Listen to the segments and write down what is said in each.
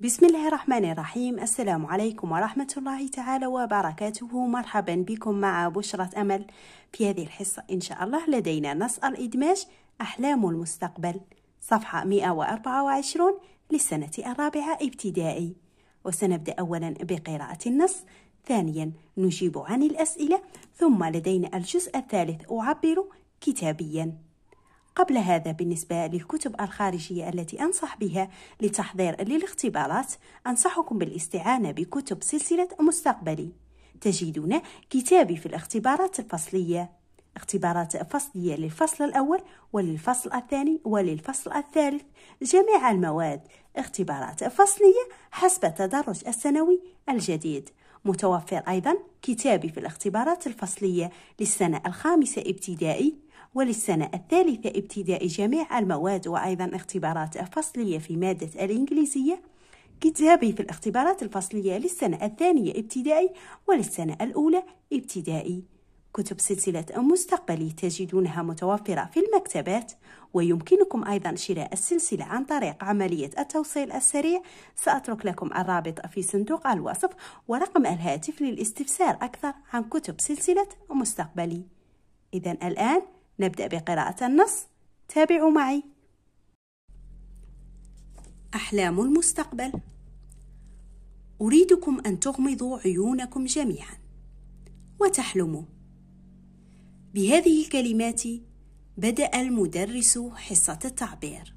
بسم الله الرحمن الرحيم السلام عليكم ورحمة الله تعالى وبركاته مرحبا بكم مع بشرة أمل في هذه الحصة إن شاء الله لدينا نص الإدماج أحلام المستقبل صفحة 124 للسنة الرابعة ابتدائي وسنبدأ أولا بقراءة النص ثانيا نجيب عن الأسئلة ثم لدينا الجزء الثالث أعبر كتابيا قبل هذا بالنسبة للكتب الخارجية التي أنصح بها لتحضير للاختبارات أنصحكم بالاستعانة بكتب سلسلة مستقبلي تجدون كتابي في الاختبارات الفصلية اختبارات فصلية للفصل الأول وللفصل الثاني وللفصل الثالث جميع المواد اختبارات فصلية حسب التدرج السنوي الجديد متوفر أيضا كتابي في الاختبارات الفصلية للسنة الخامسة ابتدائي وللسنة الثالثة ابتدائي جميع المواد وأيضا اختبارات فصلية في مادة الإنجليزية كتابي في الاختبارات الفصلية للسنة الثانية ابتدائي وللسنة الأولى ابتدائي كتب سلسلة مستقبلي تجدونها متوفرة في المكتبات ويمكنكم أيضا شراء السلسلة عن طريق عملية التوصيل السريع سأترك لكم الرابط في صندوق الوصف ورقم الهاتف للاستفسار أكثر عن كتب سلسلة مستقبلي إذا الآن نبدأ بقراءة النص تابعوا معي أحلام المستقبل أريدكم أن تغمضوا عيونكم جميعا وتحلموا بهذه الكلمات بدأ المدرس حصة التعبير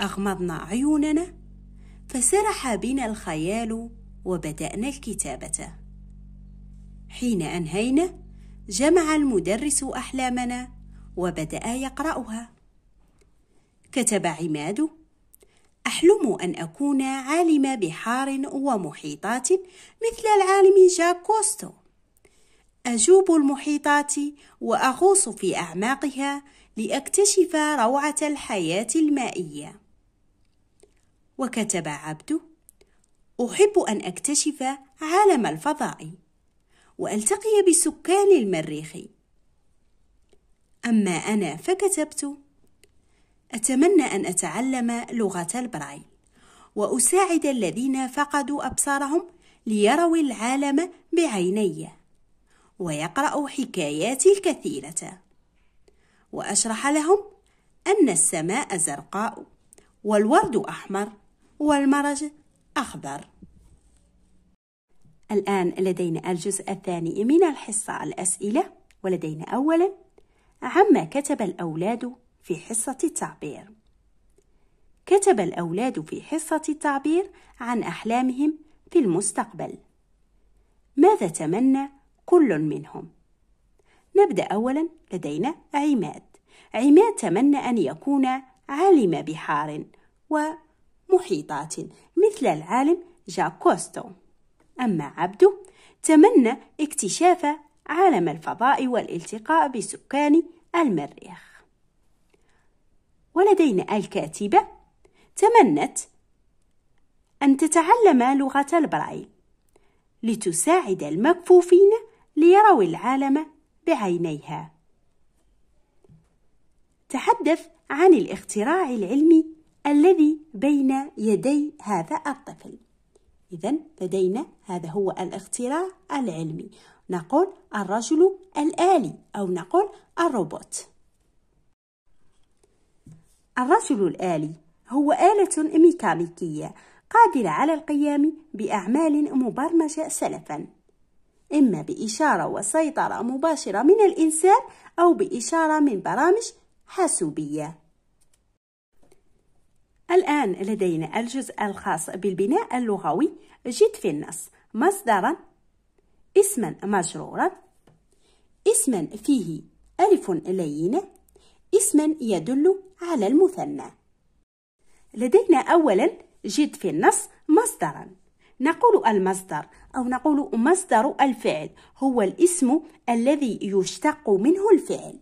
أغمضنا عيوننا فسرح بنا الخيال وبدأنا الكتابة حين أنهينا جمع المدرس أحلامنا وبدأ يقرأها كتب عماد أحلم أن أكون عالم بحار ومحيطات مثل العالم جاك كوستو أجوب المحيطات وأغوص في أعماقها لأكتشف روعة الحياة المائية وكتب عبد أحب أن أكتشف عالم الفضاء وألتقي بسكان المريخ أما أنا فكتبت أتمنى أن أتعلم لغة البرايل وأساعد الذين فقدوا أبصارهم ليروا العالم بعيني ويقرأوا حكاياتي الكثيرة وأشرح لهم أن السماء زرقاء والورد أحمر والمرج أخضر الآن لدينا الجزء الثاني من الحصة الأسئلة ولدينا أولا عما كتب الأولاد في حصة التعبير كتب الأولاد في حصة التعبير عن أحلامهم في المستقبل ماذا تمنى كل منهم؟ نبدأ أولا لدينا عماد عماد تمنى أن يكون عالم بحار ومحيطات مثل العالم جاك كوستو أما عبده تمنى اكتشاف عالم الفضاء والالتقاء بسكان المريخ ولدينا الكاتبة تمنت أن تتعلم لغة البرايل لتساعد المكفوفين ليروا العالم بعينيها تحدث عن الاختراع العلمي الذي بين يدي هذا الطفل إذا لدينا هذا هو الاختراع العلمي نقول الرجل الآلي أو نقول الروبوت الرجل الآلي هو آلة ميكانيكية قادرة على القيام بأعمال مبرمجة سلفا إما بإشارة وسيطرة مباشرة من الإنسان أو بإشارة من برامج حاسوبية الآن لدينا الجزء الخاص بالبناء اللغوي جد في النص مصدرا اسما مجرورا اسما فيه ألف لينة اسما يدل على المثنى لدينا أولا جد في النص مصدرا نقول المصدر أو نقول مصدر الفعل هو الاسم الذي يشتق منه الفعل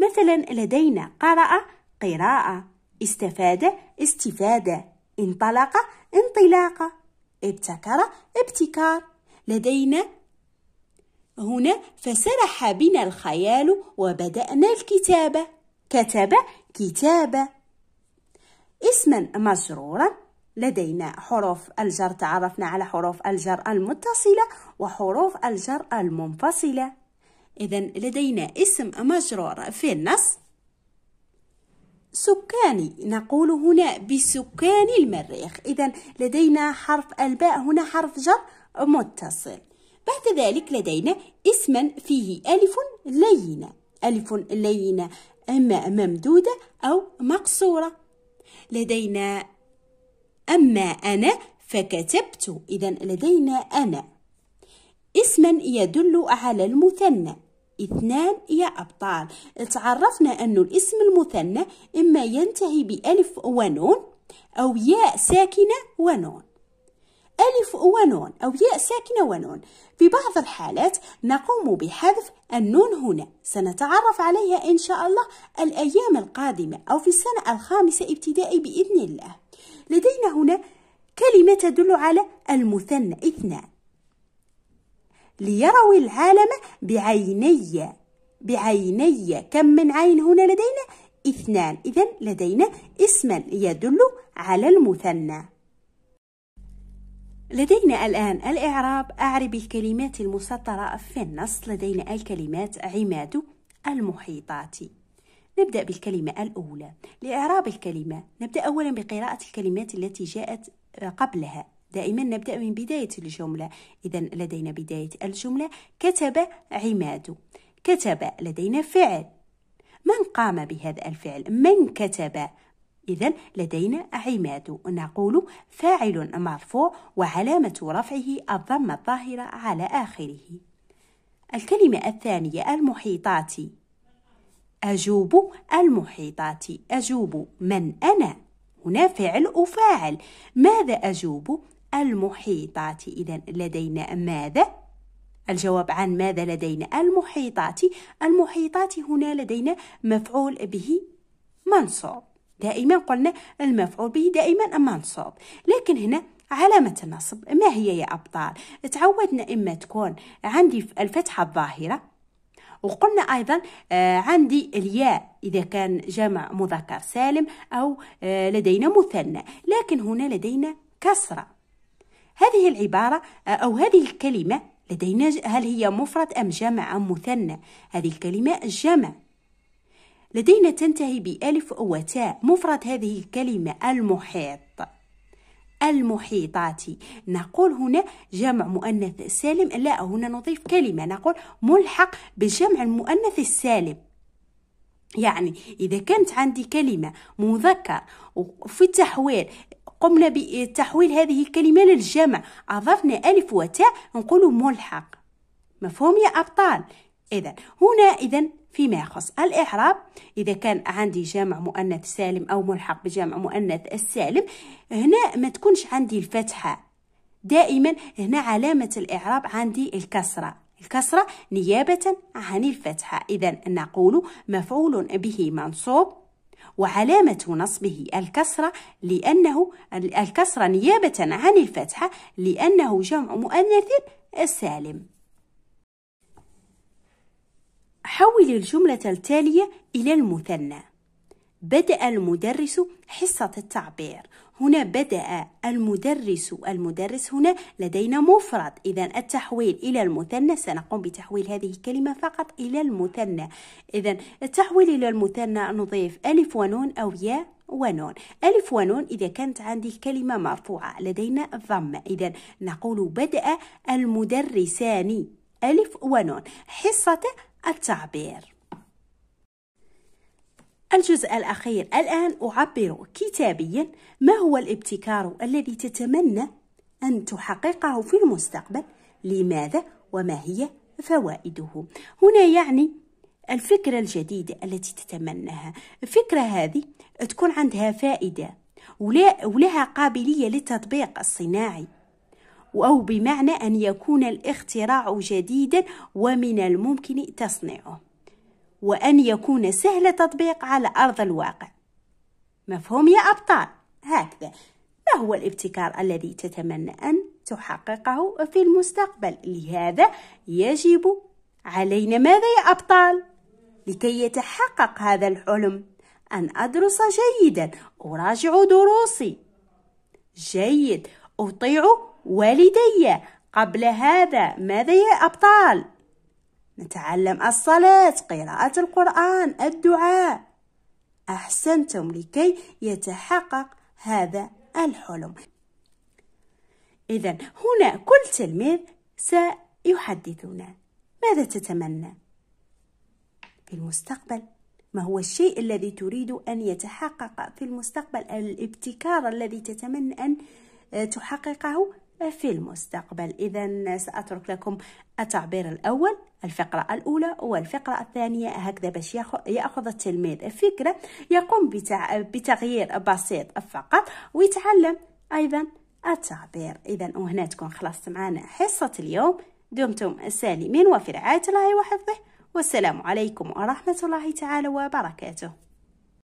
مثلا لدينا قرأ قراءة استفاد استفادة انطلق انطلاقة ابتكر ابتكار لدينا هنا فسرح بنا الخيال وبدأنا الكتابة كتب كتابة اسما مجرورا لدينا حروف الجر تعرفنا على حروف الجر المتصلة وحروف الجر المنفصلة إذا لدينا اسم مجرور في النص سكاني نقول هنا بسكان المريخ إذا لدينا حرف الباء هنا حرف جر متصل بعد ذلك لدينا اسما فيه ألف لينة ألف لينة إما ممدودة أو مقصورة لدينا أما أنا فكتبت إذا لدينا أنا اسما يدل على المثنى اثنان يا أبطال تعرفنا أن الاسم المثنى إما ينتهي بألف ونون أو ياء ساكنة ونون ألف ونون أو ياء ساكنة ونون في بعض الحالات نقوم بحذف النون هنا سنتعرف عليها إن شاء الله الأيام القادمة أو في السنة الخامسة ابتدائي بإذن الله لدينا هنا كلمة تدل على المثنى اثنان ليروا العالم بعيني بعيني كم من عين هنا لدينا اثنان إذا لدينا اسما يدل على المثنى لدينا الآن الإعراب أعرب الكلمات المسطرة في النص لدينا الكلمات عماد المحيطات نبدأ بالكلمة الأولى لإعراب الكلمة نبدأ أولا بقراءة الكلمات التي جاءت قبلها دائما نبدأ من بداية الجملة إذا لدينا بداية الجملة كتب عماد كتب لدينا فعل من قام بهذا الفعل من كتب إذا لدينا عماد نقول فاعل مرفوع وعلامة رفعه الضمة الظاهرة على آخره الكلمة الثانية المحيطات أجوب المحيطات أجوب من أنا هنا فعل أفاعل ماذا أجوب المحيطات إذا لدينا ماذا؟ الجواب عن ماذا لدينا المحيطات المحيطات هنا لدينا مفعول به منصوب دائما قلنا المفعول به دائما منصوب لكن هنا علامة النصب ما هي يا أبطال تعودنا إما تكون عندي الفتحة الظاهرة وقلنا أيضا آه، عندي الياء إذا كان جمع مذكر سالم أو آه، لدينا مثنى لكن هنا لدينا كسرة هذه العبارة آه، أو هذه الكلمة لدينا هل هي مفرد أم جمع أم مثنى هذه الكلمة جمع لدينا تنتهي بألف وتاء مفرد هذه الكلمة المحيط المحيطات نقول هنا جمع مؤنث سالم لا هنا نضيف كلمة نقول ملحق بجمع المؤنث السالم يعني إذا كانت عندي كلمة مذكر وفي التحويل قمنا بتحويل هذه الكلمة للجمع أضفنا ألف وتاء نقول ملحق مفهوم يا أبطال إذا هنا إذا فيما يخص الإعراب إذا كان عندي جامع مؤنث سالم أو ملحق بجامع مؤنث السالم هنا ما تكونش عندي الفتحة دائما هنا علامة الإعراب عندي الكسرة الكسرة نيابة عن الفتحة إذا نقول مفعول به منصوب وعلامة نصبه الكسرة لأنه الكسرة نيابة عن الفتحة لأنه جمع مؤنث سالم. حول الجملة التالية إلى المثنى بدأ المدرس حصة التعبير هنا بدأ المدرس المدرس هنا لدينا مفرد إذا التحويل إلى المثنى سنقوم بتحويل هذه الكلمة فقط إلى المثنى إذا التحويل إلى المثنى نضيف ألف ونون أو ياء ونون ألف ونون إذا كانت عندي كلمة مرفوعة لدينا ضمة إذا نقول بدأ المدرسان ألف ونون حصة التعبير الجزء الأخير الآن أعبر كتابيا ما هو الابتكار الذي تتمنى أن تحققه في المستقبل لماذا وما هي فوائده هنا يعني الفكرة الجديدة التي تتمناها الفكرة هذه تكون عندها فائدة ولها قابلية للتطبيق الصناعي أو بمعنى أن يكون الاختراع جديدا ومن الممكن تصنيعه وأن يكون سهل التطبيق على أرض الواقع مفهوم يا أبطال؟ هكذا ما هو الابتكار الذي تتمنى أن تحققه في المستقبل؟ لهذا يجب علينا ماذا يا أبطال؟ لكي يتحقق هذا الحلم أن أدرس جيدا أراجع دروسي جيد أطيع والدي قبل هذا ماذا يا أبطال؟ نتعلم الصلاة قراءة القرآن الدعاء أحسنتم لكي يتحقق هذا الحلم إذا هنا كل تلميذ سيحدثنا ماذا تتمنى في المستقبل ما هو الشيء الذي تريد أن يتحقق في المستقبل الابتكار الذي تتمنى أن آه، تحققه في المستقبل إذا سأترك لكم التعبير الأول الفقرة الأولى والفقرة الثانية هكذا باش يأخذ التلميذ الفكرة يقوم بتغيير بسيط فقط ويتعلم أيضا التعبير إذا وهنا تكون خلصت معنا حصة اليوم دمتم سالمين وفي رعاية الله وحفظه والسلام عليكم ورحمة الله تعالى وبركاته